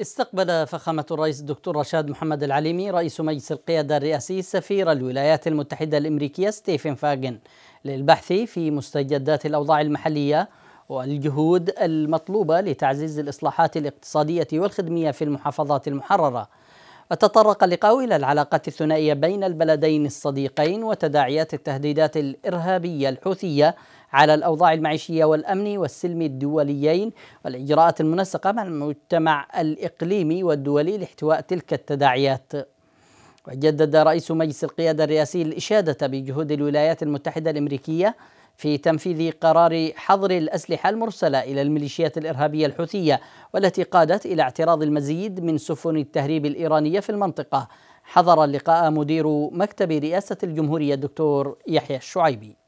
استقبل فخامة الرئيس الدكتور رشاد محمد العليمي رئيس مجلس القيادة الرئاسي سفير الولايات المتحدة الأمريكية ستيفن فاجن للبحث في مستجدات الأوضاع المحلية والجهود المطلوبة لتعزيز الإصلاحات الاقتصادية والخدمية في المحافظات المحررة وتطرق اللقاء إلى العلاقات الثنائية بين البلدين الصديقين وتداعيات التهديدات الإرهابية الحوثية على الأوضاع المعيشية والأمن والسلم الدوليين والإجراءات المنسقة مع المجتمع الإقليمي والدولي لاحتواء تلك التداعيات وجدد رئيس مجلس القيادة الرئاسي الإشادة بجهود الولايات المتحدة الأمريكية في تنفيذ قرار حظر الأسلحة المرسلة إلى الميليشيات الإرهابية الحوثية والتي قادت إلى اعتراض المزيد من سفن التهريب الإيرانية في المنطقة حضر اللقاء مدير مكتب رئاسة الجمهورية الدكتور يحيى الشعيبي